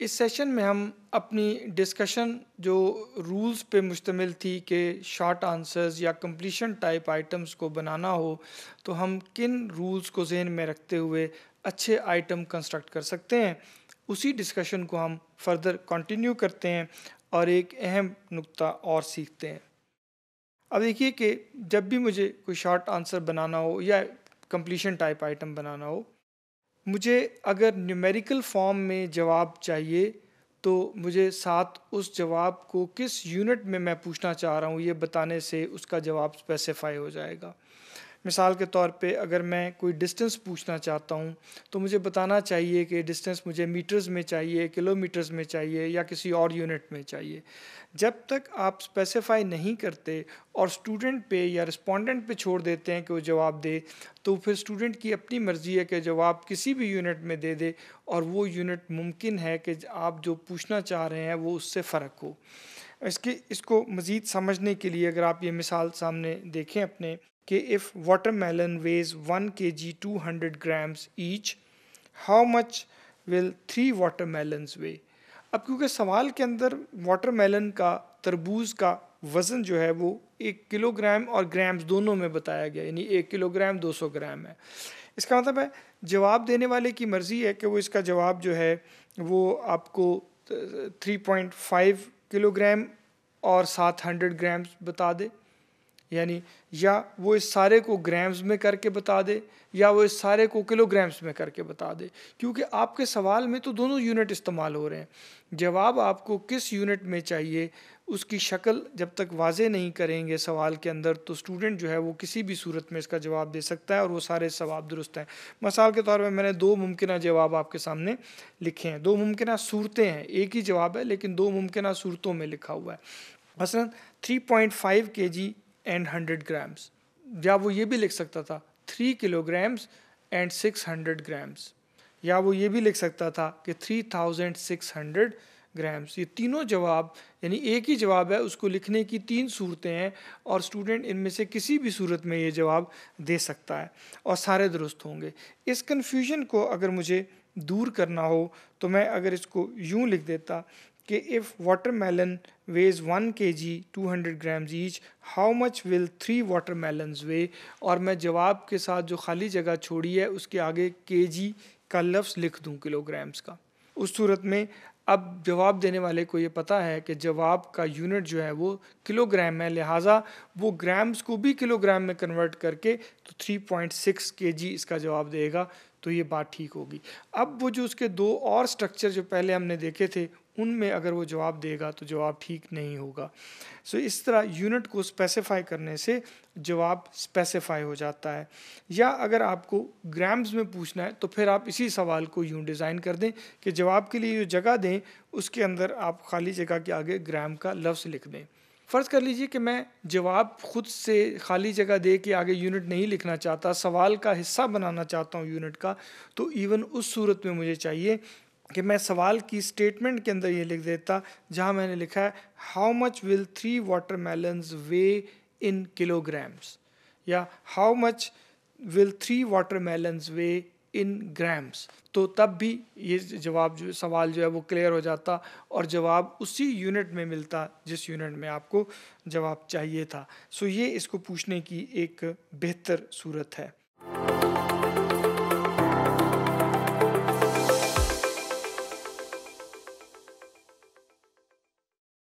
इस सेशन में हम अपनी डिस्कशन जो रूल्स पे मुश्तमिल थी कि शॉर्ट आंसर्स या कंप्लीशन टाइप आइटम्स को बनाना हो तो हम किन रूल्स को जहन में रखते हुए अच्छे आइटम कंस्ट्रक्ट कर सकते हैं उसी डिस्कशन को हम फर्दर कंटिन्यू करते हैं और एक अहम नुक्ता और सीखते हैं अब देखिए कि जब भी मुझे कोई शॉर्ट आंसर बनाना हो या कंप्लीशन टाइप आइटम बनाना हो मुझे अगर न्यूमेरिकल फॉर्म में जवाब चाहिए तो मुझे साथ उस जवाब को किस यूनिट में मैं पूछना चाह रहा हूँ ये बताने से उसका जवाब स्पेसिफाई हो जाएगा मिसाल के तौर पे अगर मैं कोई डिस्टेंस पूछना चाहता हूँ तो मुझे बताना चाहिए कि डिस्टेंस मुझे मीटर्स में चाहिए किलोमीटर्स में चाहिए या किसी और यूनिट में चाहिए जब तक आप स्पेसिफाई नहीं करते और स्टूडेंट पे या रिस्पोंडेंट पे छोड़ देते हैं कि वो जवाब दे तो फिर स्टूडेंट की अपनी मर्ज़ी है कि जवाब किसी भी यूनिट में दे दे और वो यूनिट मुमकिन है कि आप जो पूछना चाह रहे हैं वो उससे फ़र्क हो इसके इसको मज़ीद समझने के लिए अगर आप ये मिसाल सामने देखें अपने कि if one K G two hundred grams each how much will three water watermelons weigh अब क्योंकि सवाल के अंदर मेलन का तरबूज का वज़न जो है वो एक किलोग्राम और ग्राम्स दोनों में बताया गया यानी एक किलोग्राम दो सौ ग्राम है इसका मतलब है जवाब देने वाले की मर्ज़ी है कि वो इसका जवाब जो है वो आपको थ्री पॉइंट फाइव किलोग्राम और सात हंड्रेड ग्राम्स बता दे यानी या वो इस सारे को ग्राम्स में करके बता दे या वो इस सारे को किलोग्राम्स में करके बता दे क्योंकि आपके सवाल में तो दोनों यूनिट इस्तेमाल हो रहे हैं जवाब आपको किस यूनिट में चाहिए उसकी शक्ल जब तक वाजे नहीं करेंगे सवाल के अंदर तो स्टूडेंट जो है वो किसी भी सूरत में इसका जवाब दे सकता है और वो सारे सवाब दुरुस्त हैं मसाल के तौर पर मैंने दो मुमकिन जवाब आपके सामने लिखे हैं दो मुमकिन सूरतें हैं एक ही जवाब है लेकिन दो मुमकिन सूरतों में लिखा हुआ है मसलन 3.5 पॉइंट के जी एंड हंड्रेड ग्राम्स या वो ये भी लिख सकता था three kilograms and six hundred grams या वो ये भी लिख सकता था कि three thousand six hundred grams ये तीनों जवाब यानी एक ही जवाब है उसको लिखने की तीन सूरतें हैं और स्टूडेंट इनमें से किसी भी सूरत में ये जवाब दे सकता है और सारे दुरुस्त होंगे इस कन्फ्यूजन को अगर मुझे दूर करना हो तो मैं अगर इसको यूं लिख देता कि one K G two hundred grams each how much will three watermelon weigh और मैं जवाब के साथ जो खाली जगह छोड़ी है उसके आगे के जी का लफ्स लिख दूँ किलोग्राम्स का उस सूरत में अब जवाब देने वाले को ये पता है कि जवाब का यूनिट जो है वो किलोग्राम है लिहाजा वो ग्राम्स को भी किलोग्राम में कन्वर्ट करके तो 3.6 केजी इसका जवाब देगा तो ये बात ठीक होगी अब वो जो उसके दो और स्ट्रक्चर जो पहले हमने देखे थे उनमें अगर वो जवाब देगा तो जवाब ठीक नहीं होगा सो so, इस तरह यूनिट को स्पेसिफाई करने से जवाब स्पेसिफाई हो जाता है या अगर आपको ग्राम्स में पूछना है तो फिर आप इसी सवाल को यूं डिज़ाइन कर दें कि जवाब के लिए जो जगह दें उसके अंदर आप खाली जगह के आगे ग्राम का लफ्ज़ लिख दें फ़र्ज़ कर लीजिए कि मैं जवाब खुद से खाली जगह दे के आगे यूनिट नहीं लिखना चाहता सवाल का हिस्सा बनाना चाहता हूँ यूनिट का तो इवन उस सूरत में मुझे चाहिए कि मैं सवाल की स्टेटमेंट के अंदर ये लिख देता जहाँ मैंने लिखा है how much will three watermelons weigh in kilograms या how much will three melons weigh in grams तो तब भी ये जवाब जो सवाल जो है वो क्लियर हो जाता और जवाब उसी यूनिट में मिलता जिस यूनिट में आपको जवाब चाहिए था सो ये इसको पूछने की एक बेहतर सूरत है